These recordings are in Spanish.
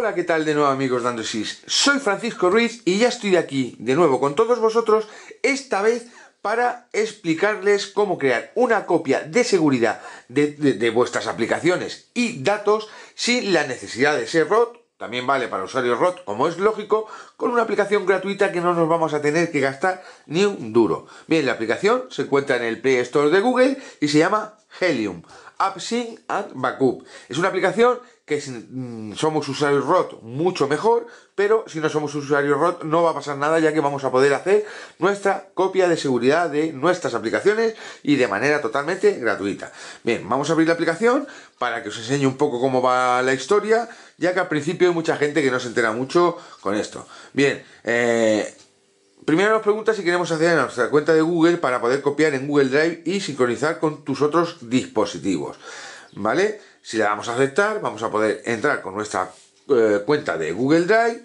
Hola, ¿qué tal de nuevo amigos de Soy Francisco Ruiz y ya estoy aquí de nuevo con todos vosotros, esta vez para explicarles cómo crear una copia de seguridad de, de vuestras aplicaciones y datos sin la necesidad de ser ROT también vale para usuarios ROT, como es lógico, con una aplicación gratuita que no nos vamos a tener que gastar ni un duro. Bien, la aplicación se encuentra en el Play Store de Google y se llama Helium. AppSync and Backup. Es una aplicación que si mm, somos usuarios ROT mucho mejor, pero si no somos usuarios ROT no va a pasar nada ya que vamos a poder hacer nuestra copia de seguridad de nuestras aplicaciones y de manera totalmente gratuita. Bien, vamos a abrir la aplicación para que os enseñe un poco cómo va la historia, ya que al principio hay mucha gente que no se entera mucho con esto. Bien, eh, Primero nos pregunta si queremos hacer a nuestra cuenta de Google para poder copiar en Google Drive y sincronizar con tus otros dispositivos. ¿Vale? Si le damos a aceptar, vamos a poder entrar con nuestra eh, cuenta de Google Drive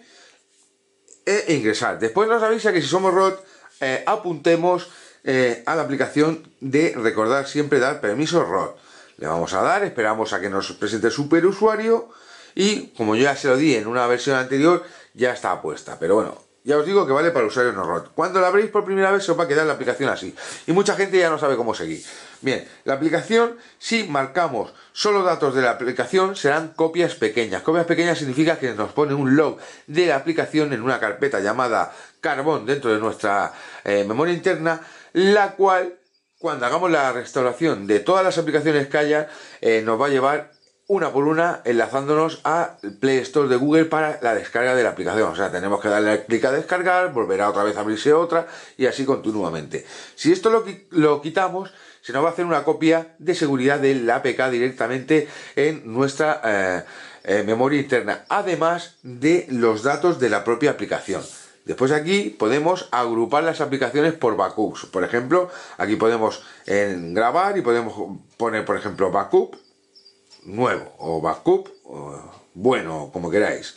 e ingresar. Después nos avisa que si somos ROT, eh, apuntemos eh, a la aplicación de recordar siempre dar permiso ROT. Le vamos a dar, esperamos a que nos presente el superusuario y como yo ya se lo di en una versión anterior, ya está puesta. Pero bueno, ya os digo que vale para el usuario root. Cuando la abréis por primera vez se os va a quedar la aplicación así. Y mucha gente ya no sabe cómo seguir. Bien, la aplicación, si marcamos solo datos de la aplicación, serán copias pequeñas. Copias pequeñas significa que nos pone un log de la aplicación en una carpeta llamada carbón dentro de nuestra eh, memoria interna, la cual, cuando hagamos la restauración de todas las aplicaciones que haya, eh, nos va a llevar una por una enlazándonos a Play Store de Google para la descarga de la aplicación. O sea, tenemos que darle clic a descargar, volverá otra vez a abrirse otra y así continuamente. Si esto lo, quitamos, se nos va a hacer una copia de seguridad del APK directamente en nuestra eh, eh, memoria interna, además de los datos de la propia aplicación. Después aquí podemos agrupar las aplicaciones por backups. Por ejemplo, aquí podemos en eh, grabar y podemos poner, por ejemplo, backup nuevo, o backup, bueno, como queráis.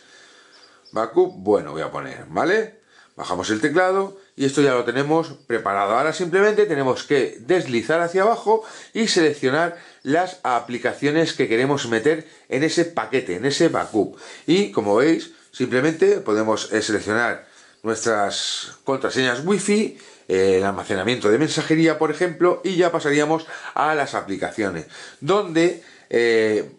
Backup, bueno, voy a poner, ¿vale? Bajamos el teclado y esto ya lo tenemos preparado. Ahora simplemente tenemos que deslizar hacia abajo y seleccionar las aplicaciones que queremos meter en ese paquete, en ese backup. Y como veis, simplemente podemos eh, seleccionar nuestras contraseñas wifi el almacenamiento de mensajería, por ejemplo, y ya pasaríamos a las aplicaciones, donde eh,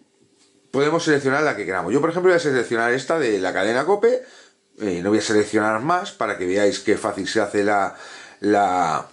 podemos seleccionar la que queramos. Yo, por ejemplo, voy a seleccionar esta de la cadena COPE. Eh, no voy a seleccionar más para que veáis qué fácil se hace la... la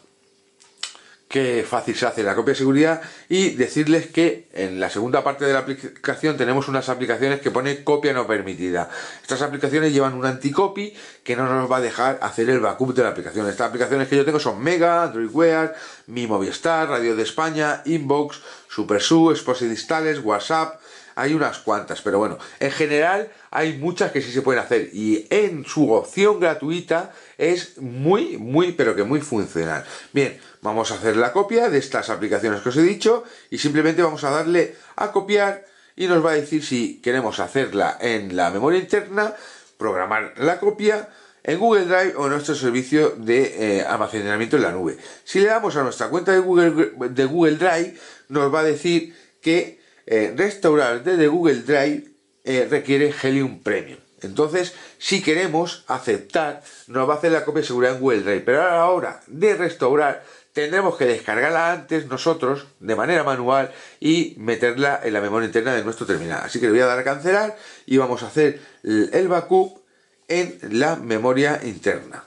qué fácil se hace la copia de seguridad y decirles que en la segunda parte de la aplicación tenemos unas aplicaciones que pone copia no permitida. Estas aplicaciones llevan un anticopy que no nos va a dejar hacer el backup de la aplicación. Estas aplicaciones que yo tengo son Mega, Android Wear, Mi Movistar, Radio de España, Inbox, SuperSU, Distales, WhatsApp, hay unas cuantas, pero bueno, en general hay muchas que sí se pueden hacer y en su opción gratuita es muy, muy, pero que muy funcional. Bien, vamos a hacer la copia de estas aplicaciones que os he dicho y simplemente vamos a darle a copiar y nos va a decir si queremos hacerla en la memoria interna, programar la copia, en Google Drive o nuestro servicio de eh, almacenamiento en la nube. Si le damos a nuestra cuenta de Google, de Google Drive, nos va a decir que eh, restaurar desde Google Drive eh, requiere Helium Premium. Entonces, si queremos aceptar, nos va a hacer la copia de seguridad en Google Drive. Pero a la hora de restaurar, tendremos que descargarla antes nosotros de manera manual y meterla en la memoria interna de nuestro terminal. Así que le voy a dar a cancelar y vamos a hacer el backup en la memoria interna.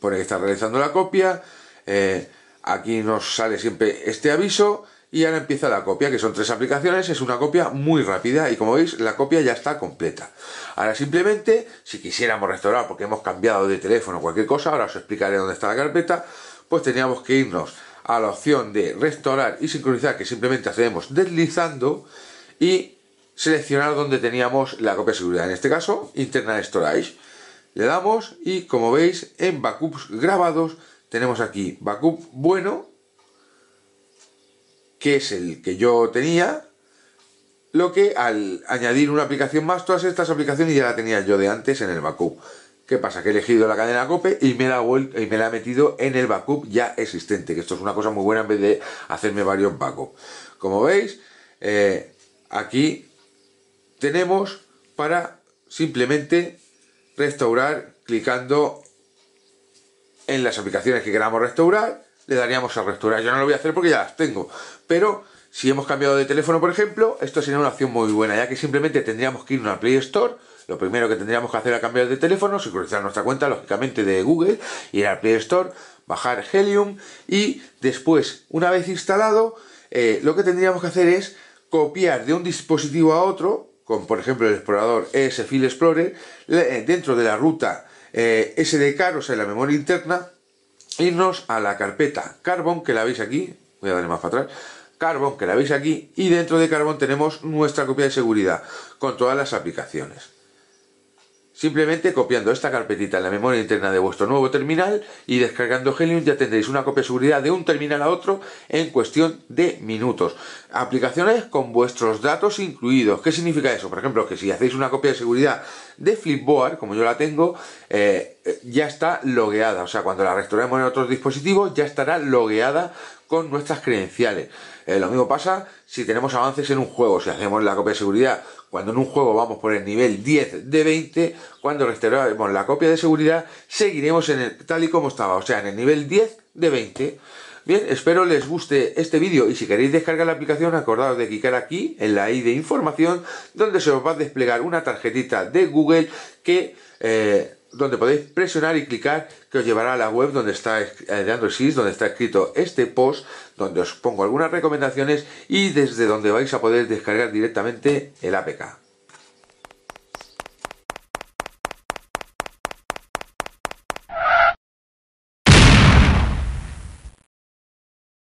por que está realizando la copia. Eh, aquí nos sale siempre este aviso. Y ahora empieza la copia, que son tres aplicaciones, es una copia muy rápida y como veis la copia ya está completa. Ahora simplemente, si quisiéramos restaurar porque hemos cambiado de teléfono o cualquier cosa, ahora os explicaré dónde está la carpeta, pues teníamos que irnos a la opción de restaurar y sincronizar, que simplemente hacemos deslizando y seleccionar donde teníamos la copia de seguridad, en este caso Internal Storage. Le damos y como veis en backups grabados tenemos aquí backup bueno, que es el que yo tenía, lo que al añadir una aplicación más, todas estas aplicaciones ya la tenía yo de antes en el backup. ¿Qué pasa? Que he elegido la cadena COPE y me, la y he metido en el backup ya existente, que esto es una cosa muy buena en vez de hacerme varios backups. Como veis, eh, aquí tenemos para simplemente restaurar clicando en las aplicaciones que queramos restaurar, le daríamos a restaurar. Yo no lo voy a hacer porque ya las tengo, pero si hemos cambiado de teléfono, por ejemplo, esto sería una opción muy buena, ya que simplemente tendríamos que irnos a Play Store. Lo primero que tendríamos que hacer al cambiar de teléfono, sincronizar nuestra cuenta, lógicamente, de Google, ir a Play Store, bajar Helium y después, una vez instalado, eh, lo que tendríamos que hacer es copiar de un dispositivo a otro con por ejemplo el explorador File e Explorer, eh, dentro de la ruta eh, SDK, o sea, la memoria interna, irnos a la carpeta Carbon, que la veis aquí, voy a darle más para atrás, Carbon, que la veis aquí, y dentro de Carbon tenemos nuestra copia de seguridad, con todas las aplicaciones. Simplemente copiando esta carpetita en la memoria interna de vuestro nuevo terminal y descargando Helium ya tendréis una copia de seguridad de un terminal a otro en cuestión de minutos. Aplicaciones con vuestros datos incluidos. ¿Qué significa eso? Por ejemplo, que si hacéis una copia de seguridad de Flipboard, como yo la tengo, eh, ya está logueada. O sea, cuando la restauremos en otros dispositivos ya estará logueada con nuestras credenciales. Eh, lo mismo pasa si tenemos avances en un juego, si hacemos la copia de seguridad cuando en un juego vamos por el nivel 10 de 20, cuando restauramos la copia de seguridad, seguiremos en el, tal y como estaba, o sea, en el nivel 10 de 20. Bien, espero les guste este vídeo y si queréis descargar la aplicación acordaos de clicar aquí en la i de información donde se os va a desplegar una tarjetita de Google que eh, donde podéis presionar y clicar que os llevará a la web donde está eh, de Android donde está escrito este post, donde os pongo algunas recomendaciones y desde donde vais a poder descargar directamente el APK.